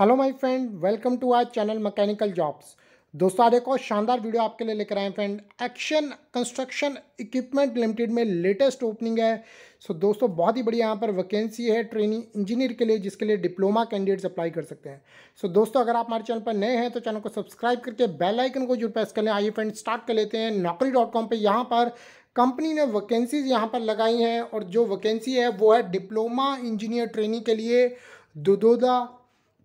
Hello my friend welcome to our channel mechanical jobs दोस्तों आज एक और शानदार वीडियो आपके लिए लेकर आए friend action construction equipment limited में लेटेस्ट ओपनिंग है सो so, दोस्तों बहुत ही बढ़िया यहाँ पर वैकेंसी है ट्रेनिंग इंजीनियर के लिए जिसके लिए डिप्लोमा कैंडिडेट्स अप्लाई कर सकते हैं सो so, दोस्तों अगर आप हमारे चैनल पर नए हैं तो चैनल को सब्सक्राइब करके बेलाइकन को जरूर प्रेस कर लें आइए फ्रेंड स्टार्ट कर लेते हैं नौकरी डॉट कॉम पर यहाँ पर कंपनी ने वैकेंसीज यहाँ पर लगाई हैं और जो वैकेंसी है वो है डिप्लोमा इंजीनियर ट्रेनिंग के लिए दुदोदा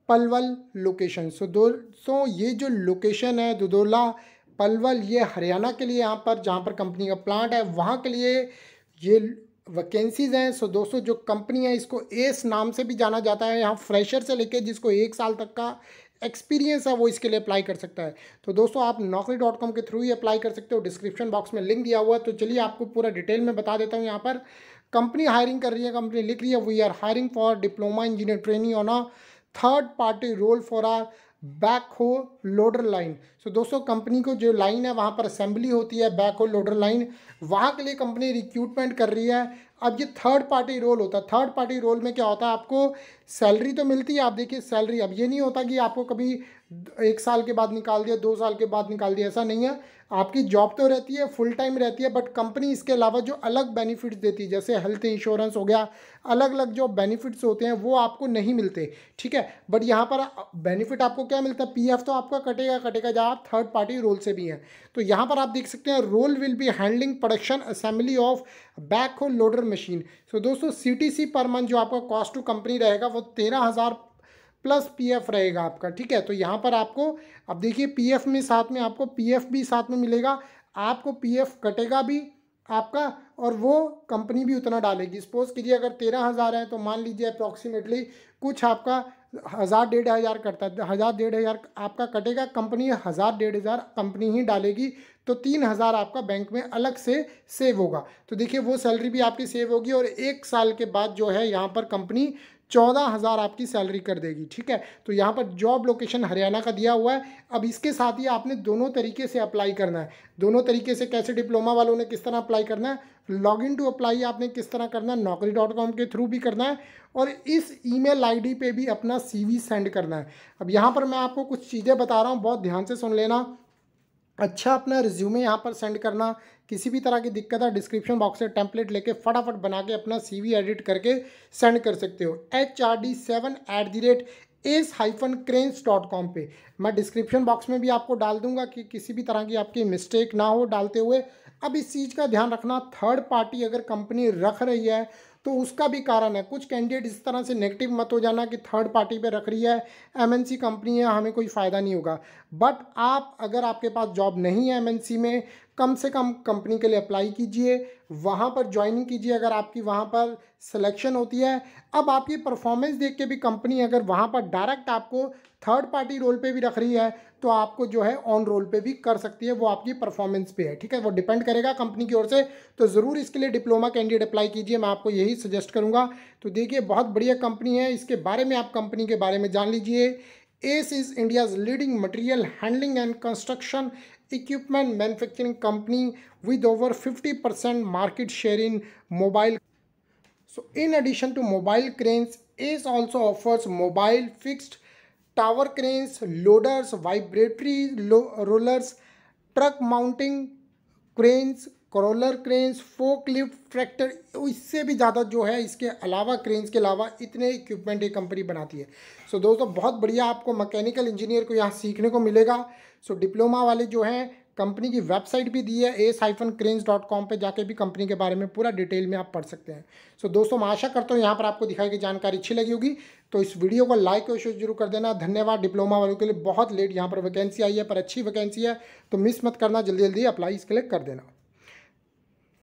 पलवल लोकेशन सो दोस्तों ये जो लोकेशन है दुदोला पलवल ये हरियाणा के लिए यहाँ पर जहाँ पर कंपनी का प्लांट है वहाँ के लिए ये वैकेंसीज़ हैं सो दोस्तों जो कंपनी है इसको एस नाम से भी जाना जाता है यहाँ फ्रेशर से लेके जिसको एक साल तक का एक्सपीरियंस है वो इसके लिए अप्लाई कर सकता है तो दोस्तों आप नौकरी डॉट कॉम के थ्रू ही अप्लाई कर सकते हो डिस्क्रिप्शन बॉक्स में लिंक दिया हुआ है तो चलिए आपको पूरा डिटेल में बता देता हूँ यहाँ पर कंपनी हायरिंग कर रही है कंपनी लिख रही है we are hiring for diploma engineer training on third party role for our backhoe loader line so दोस्तों कंपनी को जो लाइन है वहाँ पर असेंबली होती है बैक हो लोडर लाइन वहाँ के लिए कंपनी रिक्रूटमेंट कर रही है अब ये थर्ड पार्टी रोल होता है थर्ड पार्टी रोल में क्या होता है आपको सैलरी तो मिलती है आप देखिए सैलरी अब ये नहीं होता कि आपको कभी एक साल के बाद निकाल दिया दो साल के बाद निकाल दिया ऐसा नहीं है आपकी जॉब तो रहती है फुल टाइम रहती है बट कंपनी इसके अलावा जो अलग बेनिफिट्स देती है जैसे हेल्थ इंश्योरेंस हो गया अलग अलग जो बेनिफिट्स होते हैं वो आपको नहीं मिलते ठीक है बट यहाँ पर बेनिफिट आपको क्या मिलता है पी तो आपका कटेगा कटेगा जहाँ आप थर्ड पार्टी रोल से भी हैं तो यहाँ पर आप देख सकते हैं role will be handling production assembly of backhoe loader machine so दोस्तों सी पर मंथ जो आपका कॉस्ट टू कंपनी रहेगा वो तेरह हज़ार प्लस पीएफ रहेगा आपका ठीक है तो यहाँ पर आपको अब देखिए पीएफ में साथ में आपको पीएफ भी साथ में मिलेगा आपको पीएफ कटेगा भी आपका और वो कंपनी भी उतना डालेगी सपोज कीजिए अगर तेरह हज़ार है तो मान लीजिए अप्रॉक्सीमेटली कुछ आपका हज़ार डेढ़ हज़ार करता है हज़ार डेढ़ हज़ार आपका कटेगा कंपनी हज़ार डेढ़ हज़ार कंपनी ही डालेगी तो तीन हज़ार आपका बैंक में अलग से सेव होगा तो देखिए वो सैलरी भी आपकी सेव होगी और एक साल के बाद जो है यहाँ पर कंपनी चौदह हज़ार आपकी सैलरी कर देगी ठीक है तो यहाँ पर जॉब लोकेशन हरियाणा का दिया हुआ है अब इसके साथ ही आपने दोनों तरीके से अप्लाई करना है दोनों तरीके से कैसे डिप्लोमा वालों ने किस तरह अप्लाई करना है लॉग इन टू अप्लाई आपने किस तरह करना है नौकरी डॉट कॉम के थ्रू भी करना है और इस आई डी पे भी अपना वी सेंड करना है अब यहाँ पर मैं आपको कुछ चीज़ें बता रहा हूँ बहुत ध्यान से सुन लेना अच्छा अपना रिज्यूमे यहाँ पर सेंड करना किसी भी तरह की दिक्कत है डिस्क्रिप्शन बॉक्स से टेम्पलेट लेके फटाफट बना के अपना सीवी एडिट करके सेंड कर सकते हो H R D seven at the rate S hyphen cranes dot com पर मैं डिस्क्रिप्शन बॉक्स में भी आपको डाल दूंगा कि किसी भी तरह की आपकी मिस्टेक ना हो डालते हुए अब इस चीज़ का ध्यान रखना थर्ड पार्टी अगर कंपनी रख रही है तो उसका भी कारण है कुछ कैंडिडेट इस तरह से नेगेटिव मत हो जाना कि थर्ड पार्टी पे रख रही है एमएनसी कंपनी है हमें कोई फ़ायदा नहीं होगा बट आप अगर आपके पास जॉब नहीं है एमएनसी में कम से कम कंपनी के लिए अप्लाई कीजिए वहाँ पर ज्वाइनिंग कीजिए अगर आपकी वहाँ पर सिलेक्शन होती है अब आपकी परफॉर्मेंस देख के भी कंपनी अगर वहाँ पर डायरेक्ट आपको थर्ड पार्टी रोल पे भी रख रही है तो आपको जो है ऑन रोल पे भी कर सकती है वो आपकी परफॉर्मेंस पे है ठीक है वो डिपेंड करेगा कंपनी की ओर से तो ज़रूर इसके लिए डिप्लोमा कैंडिडेट अप्लाई कीजिए मैं आपको यही सजेस्ट करूँगा तो देखिए बहुत बढ़िया कंपनी है इसके बारे में आप कंपनी के बारे में जान लीजिए ACE is India's leading material handling and construction equipment manufacturing company with over 50% market share in mobile. So in addition to mobile cranes, ACE also offers mobile fixed tower cranes, loaders, vibratory rollers, truck mounting cranes, crawler cranes fork lift tractor इससे भी ज़्यादा जो है इसके अलावा cranes के अलावा इतने इक्विपमेंट ये कंपनी बनाती है सो so, दोस्तों बहुत बढ़िया आपको मैकेनिकल इंजीनियर को यहाँ सीखने को मिलेगा सो so, डिप्लोमा वाले जो हैं कंपनी की वेबसाइट भी दी है S hyphen cranes dot com पर जाके भी कंपनी के बारे में पूरा डिटेल में आप पढ़ सकते हैं सो so, दोस्तों मैं आशा करता हूँ यहाँ पर आपको दिखाई गई जानकारी अच्छी लगी होगी तो इस वीडियो को लाइक और शेयर जरूर कर देना धन्यवाद डिप्लोमा वालों के लिए बहुत लेट यहाँ पर वैकेंसी आई है पर अच्छी वैकेंसी है तो मिस मत करना जल्दी जल्दी अप्लाई इसके लिए कर देना